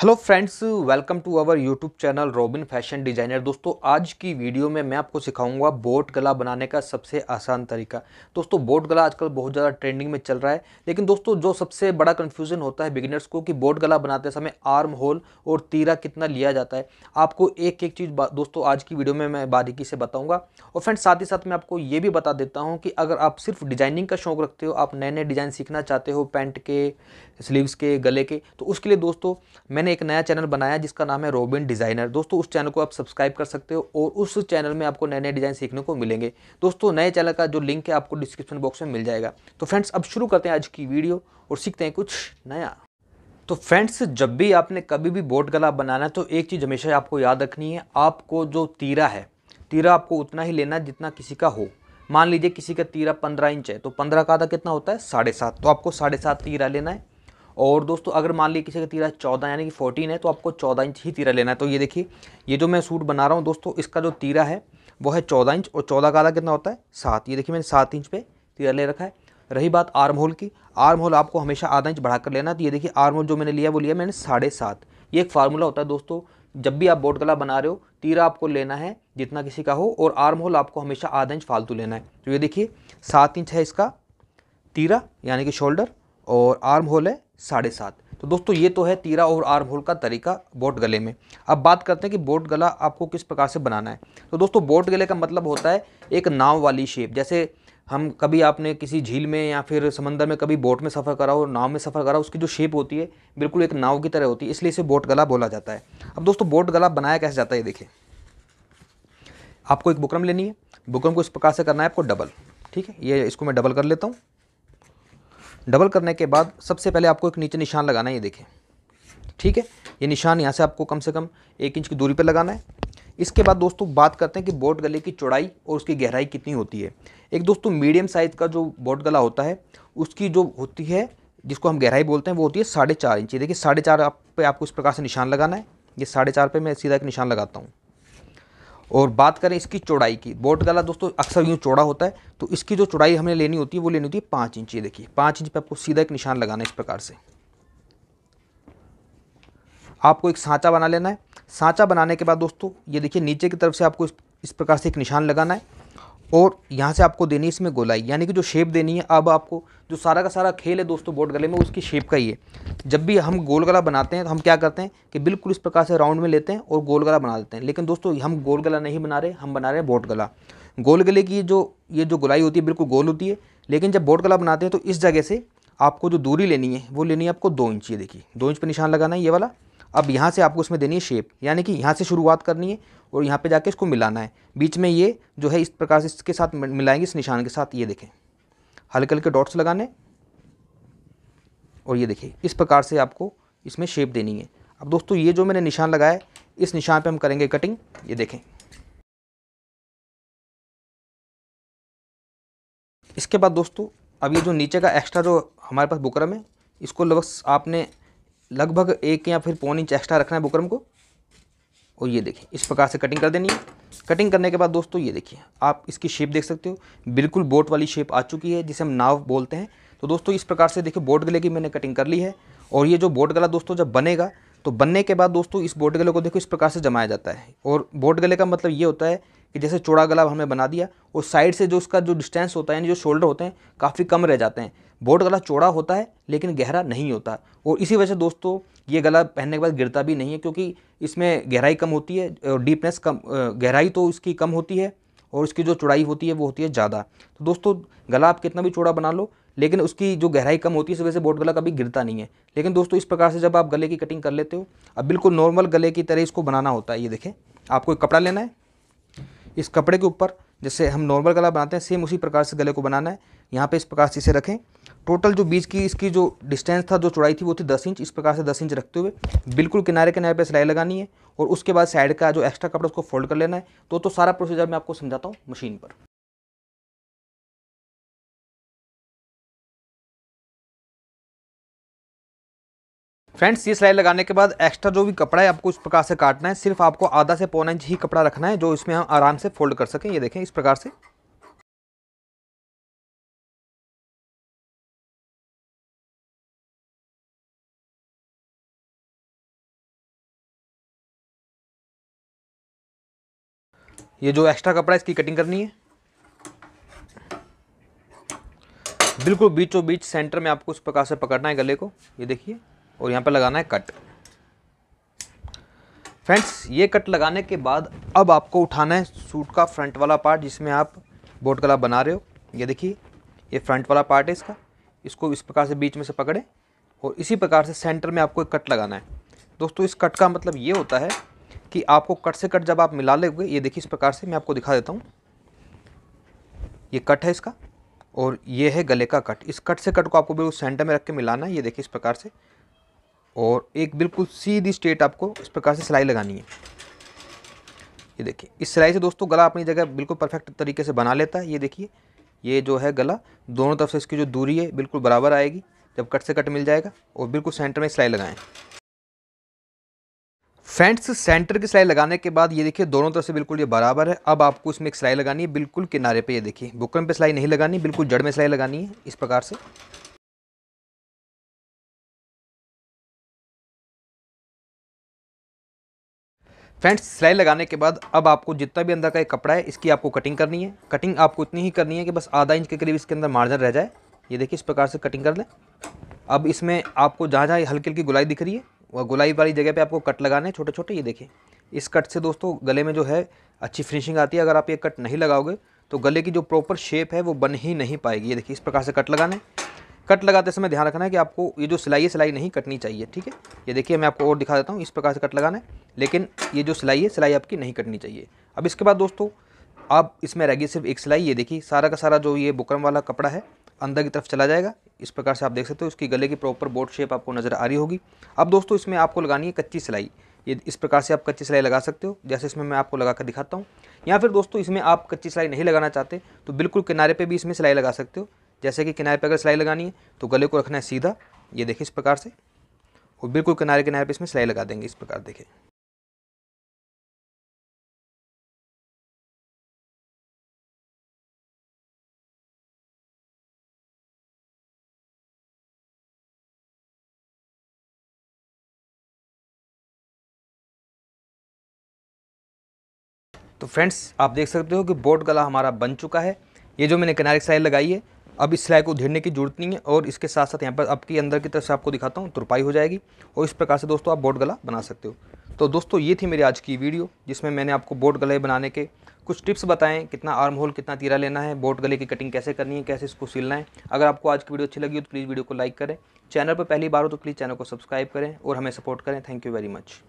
hello friends welcome to our YouTube channel Robin fashion designer दोस्तों आज की video में मैं आपको सिखाऊंगा बोट गला बनाने का सबसे आसान तरीका दोस्तों बोट गला आजकल बहुत ज़्यादा ट्रेंडिंग में चल रहा है लेकिन दोस्तों जो सबसे बड़ा कन्फ्यूजन होता है बिगिनर्स को कि बोट गला बनाते समय आर्म होल और तीरा कितना लिया जाता है आपको एक एक चीज़ दोस्तों आज की वीडियो में मैं बारीकी से बताऊँगा और फ्रेंड्स साथ ही साथ मैं आपको ये भी बता देता हूँ कि अगर आप सिर्फ डिजाइनिंग का शौक रखते हो आप नए नए डिज़ाइन सीखना चाहते हो पैंट के स्लीवस के गले के तो उसके लिए दोस्तों मैंने मैंने एक नया चैनल बनाया जिसका नाम है रोबिन डिज़ाइनर दोस्तों उस चैनल को आप सब्सक्राइब कर सकते हो और उस चैनल में आपको नए नए डिज़ाइन सीखने को मिलेंगे दोस्तों नए चैनल का जो लिंक है आपको डिस्क्रिप्शन बॉक्स में मिल जाएगा तो फ्रेंड्स अब शुरू करते हैं आज की वीडियो और सीखते हैं कुछ नया तो फ्रेंड्स जब भी आपने कभी भी बोट गला बनाना है तो एक चीज़ हमेशा आपको याद रखनी है आपको जो तीरा है तीरा आपको उतना ही लेना है जितना किसी का हो मान लीजिए किसी का तीरा पंद्रह इंच है तो पंद्रह का आधा कितना होता है साढ़े सात तो आपको साढ़े सात तीरा लेना है और दोस्तों अगर मान लीजिए किसी का तीरा चौदह यानी कि फोर्टीन है तो आपको चौदह इंच ही तीरा लेना है तो ये देखिए ये जो मैं सूट बना रहा हूँ दोस्तों इसका जो तीरा है वो है चौदह इंच और चौदह का कितना होता है सात ये देखिए मैंने सात इंच पर तीरा ले रखा है रही बात आर्म होल की आर्म होल आपको हमेशा आधा इंच बढ़ाकर लेना तो ये देखिए आर्म होल जो मैंने लिया वो लिया मैंने साढ़े सात ये एक फार्मूला होता है दोस्तों जब भी आप बोट गला बना रहे हो तीरा आपको लेना है जितना किसी का हो और आर्म होल आपको हमेशा आधा इंच फालतू लेना है तो ये देखिए सात इंच है इसका तीरा यानी कि शोल्डर और आर्म होल है साढ़े सात तो दोस्तों ये तो है तीरा और आर्म होल का तरीका बोट गले में अब बात करते हैं कि बोट गला आपको किस प्रकार से बनाना है तो दोस्तों बोट गले का मतलब होता है एक नाव वाली शेप जैसे हम कभी आपने किसी झील में या फिर समंदर में कभी बोट में सफ़र करा हो नाव में सफ़र करा उसकी जो शेप होती है बिल्कुल एक नाव की तरह होती है इसलिए इसे बोट गला बोला जाता है अब दोस्तों बोट गला बनाया कैसे जाता है ये देखें आपको एक बुकरम लेनी है बुकरम को इस प्रकार से करना है आपको डबल ठीक है ये इसको मैं डबल कर लेता हूँ डबल करने के बाद सबसे पहले आपको एक नीचे निशान लगाना है ये देखें ठीक है ये निशान यहाँ से आपको कम से कम एक इंच की दूरी पर लगाना है इसके बाद दोस्तों बात करते हैं कि बोट गले की चौड़ाई और उसकी गहराई कितनी होती है एक दोस्तों मीडियम साइज़ का जो बोट गला होता है उसकी जो होती है जिसको हम गहराई बोलते हैं वो होती है साढ़े चार इंची देखिए साढ़े चार आप पे आपको इस प्रकार से निशान लगाना है ये साढ़े चार पे मैं सीधा एक निशान लगाता हूँ और बात करें इसकी चौड़ाई की बोट गला दोस्तों अक्सर यूँ चौड़ा होता है तो इसकी जो चौड़ाई हमें लेनी होती है वो लेनी होती है पाँच इंच ये देखिए पाँच इंच पर आपको सीधा एक निशान लगाना है इस प्रकार से आपको एक सांचा बना लेना है सांचा बनाने के बाद दोस्तों ये देखिए नीचे की तरफ से आपको इस, इस प्रकार से एक निशान लगाना है और यहाँ से आपको देनी है इसमें गोलाई यानी कि जो शेप देनी है अब आपको जो सारा का सारा खेल है दोस्तों बोट गले में उसकी शेप का ही है जब भी हम गोल गला बनाते हैं तो हम क्या करते हैं कि बिल्कुल इस प्रकार से राउंड में लेते हैं और गोल गला बना देते हैं लेकिन दोस्तों हम गोल गला नहीं बना रहे हम बना रहे हैं बोट गला गोल गले की जो ये जो गोलाई होती है बिल्कुल गोल होती है लेकिन जब बोट गला बनाते हैं तो इस जगह से आपको जो दूरी लेनी है वो लेनी है आपको दो इंच ये देखिए दो इंच पर निशान लगाना है ये वाला अब यहाँ से आपको उसमें देनी है शेप यानी कि यहाँ से शुरुआत करनी है और यहाँ पे जाके इसको मिलाना है बीच में ये जो है इस प्रकार से इसके साथ मिलाएंगे इस निशान के साथ ये देखें हल्के हल्के डॉट्स लगाने और ये देखिए इस प्रकार से आपको इसमें शेप देनी है अब दोस्तों ये जो मैंने निशान लगाया इस निशान पर हम करेंगे कटिंग ये देखें इसके बाद दोस्तों अब ये जो नीचे का एक्स्ट्रा जो हमारे पास बुकरम है इसको लगभग आपने लगभग एक या फिर पौन इंच एक्स्ट्रा रखना है बुकरम को और ये देखिए इस प्रकार से कटिंग कर देनी है कटिंग करने के बाद दोस्तों ये देखिए आप इसकी शेप देख सकते हो बिल्कुल बोट वाली शेप आ चुकी है जिसे हम नाव बोलते हैं तो दोस्तों इस प्रकार से देखिए बोट गले की मैंने कटिंग कर ली है और ये जो बोट गला दोस्तों जब बनेगा तो बनने के बाद दोस्तों इस बोट गले को देखो इस प्रकार से जमाया जाता है और बोट गले का मतलब ये होता है कि जैसे चौड़ा गला हमने बना दिया और साइड से जो उसका जो डिस्टेंस होता है यानी जो शोल्डर होते हैं काफ़ी कम रह जाते हैं बोट गला चौड़ा होता है लेकिन गहरा नहीं होता और इसी वजह से दोस्तों ये गला पहनने के बाद गिरता भी नहीं है क्योंकि इसमें गहराई कम होती है और डीपनेस कम गहराई तो इसकी कम होती है और उसकी जो चौड़ाई होती है वो होती है ज़्यादा तो दोस्तों गला आप कितना भी चौड़ा बना लो लेकिन उसकी जो गहराई कम होती है इस वजह से बोट गला कभी गिरता नहीं है लेकिन दोस्तों इस प्रकार से जब आप गले की कटिंग कर लेते हो अब बिल्कुल नॉर्मल गले की तरह इसको बनाना होता है ये देखें आपको एक कपड़ा लेना है इस कपड़े के ऊपर जैसे हम नॉर्मल गला बनाते हैं सेम उसी प्रकार से गले को बनाना है यहाँ पे इस प्रकार से इसे रखें टोटल जो बीच की इसकी जो डिस्टेंस था जो चौड़ाई थी वो थी दस इंच इस प्रकार से दस इंच रखते हुए बिल्कुल किनारे किनारे पे सिलाई लगानी है और उसके बाद साइड का जो एक्स्ट्रा कपड़ा उसको फोल्ड कर लेना है तो तो सारा प्रोसीजर मैं आपको समझाता हूँ मशीन पर फ्रेंड्स ये सिलाई लगाने के बाद एक्स्ट्रा जो भी कपड़ा है आपको इस प्रकार से काटना है सिर्फ आपको आधा से पौना इंच ही कपड़ा रखना है जो इसमें हम आराम से फोल्ड कर सकें ये देखें इस प्रकार से ये जो एक्स्ट्रा कपड़ा है इसकी कटिंग करनी है बिल्कुल बीचों बीच सेंटर में आपको इस प्रकार से पकड़ना है गले को ये देखिए और यहाँ पर लगाना है कट फ्रेंड्स ये कट लगाने के बाद अब आपको उठाना है सूट का फ्रंट वाला पार्ट जिसमें आप बोट गला बना रहे हो ये देखिए ये फ्रंट वाला पार्ट है इसका इसको इस प्रकार से बीच में से पकड़ें और इसी प्रकार से सेंटर में आपको एक कट लगाना है दोस्तों इस कट का मतलब ये होता है कि आपको कट से कट जब आप मिला लेंगे ये देखिए इस प्रकार से मैं आपको दिखा देता हूँ ये कट है इसका और ये है गले का कट इस कट से कट को आपको बिल्कुल सेंटर में रख के मिलाना है ये देखिए इस प्रकार से और एक बिल्कुल सीधी स्ट्रेट आपको इस प्रकार से सिलाई लगानी है ये देखिए इस सिलाई से दोस्तों गला अपनी जगह बिल्कुल परफेक्ट तरीके से बना लेता है ये देखिए ये जो है गला दोनों तरफ से इसकी जो दूरी है बिल्कुल बराबर आएगी जब कट से कट मिल जाएगा और बिल्कुल सेंटर में सिलाई लगाएं फ्रेंड्स सेंटर की सिलाई लगाने के बाद ये देखिए दोनों तरफ से बिल्कुल ये बराबर है अब आपको इसमें एक सिलाई लगानी है बिल्कुल किनारे पे ये देखिए बुकरम पे सिलाई नहीं लगानी बिल्कुल जड़ में सिलाई लगानी है इस प्रकार से फ्रेंड्स सिलाई लगाने के बाद अब आपको जितना भी अंदर का एक कपड़ा है इसकी आपको कटिंग करनी है कटिंग आपको इतनी ही करनी है कि बस आधा इंच के करीब इसके अंदर मार्जर रह जाए ये देखिए इस प्रकार से कटिंग कर लें अब इसमें आपको जहाँ जहाँ हल्की हल्की गुलाई दिख रही है वह गुलाई वाली जगह पे आपको कट लगाने छोटे छोटे ये देखिए इस कट से दोस्तों गले में जो है अच्छी फिनिशिंग आती है अगर आप ये कट नहीं लगाओगे तो गले की जो प्रॉपर शेप है वो बन ही नहीं पाएगी ये देखिए इस प्रकार से कट लगाने कट लगाते समय ध्यान रखना है कि आपको ये जो सिलाई है सिलाई नहीं कटनी चाहिए ठीक है ये देखिए मैं आपको और दिखा देता हूँ इस प्रकार से कट लगाना है लेकिन ये जो सिलाई है सिलाई आपकी नहीं कटनी चाहिए अब इसके बाद दोस्तों अब इसमें रहेगी सिर्फ एक सिलाई ये देखिए सारा का सारा जो ये बुकरम वाला कपड़ा है अंदर की तरफ चला जाएगा इस प्रकार से आप देख सकते हो इसकी गले की प्रॉपर बोट शेप आपको नज़र आ रही होगी अब दोस्तों इसमें आपको लगानी है कच्ची सिलाई ये इस प्रकार से आप कच्ची सिलाई लगा सकते हो जैसे इसमें मैं आपको लगा कर दिखाता हूँ या फिर दोस्तों इसमें आप कच्ची सिलाई नहीं लगाना चाहते तो बिल्कुल किनारे पर भी इसमें सिलाई लगा सकते हो जैसे कि किनारे पर अगर सिलाई लगानी है तो गले को रखना है सीधा ये देखिए इस प्रकार से और बिल्कुल किनारे किनारे पर इसमें सिलाई लगा देंगे इस प्रकार देखें तो फ्रेंड्स आप देख सकते हो कि बोट गला हमारा बन चुका है ये जो मैंने किनारे साइड लगाई है अब इस सिलाई को उधेड़ने की जरूरत नहीं है और इसके साथ साथ यहाँ पर आपके अंदर की तरफ से आपको दिखाता हूँ तुरपाई हो जाएगी और इस प्रकार से दोस्तों आप बोट गला बना सकते हो तो दोस्तों ये थी मेरी आज की वीडियो जिसमें मैंने आपको बोट गले बनाने के कुछ टिप्स बताएं कितना आर्म होल कितना तीरा लेना है बोट गले की कटिंग कैसे करनी है कैसे इसको सिलना है अगर आपको आज की वीडियो अच्छी लगी हो तो प्लीज़ वीडियो को लाइक करें चैनल पर पहली बार हो तो प्लीज़ चैनल को सब्सक्राइब करें और हमें सपोर्ट करें थैंक यू वेरी मच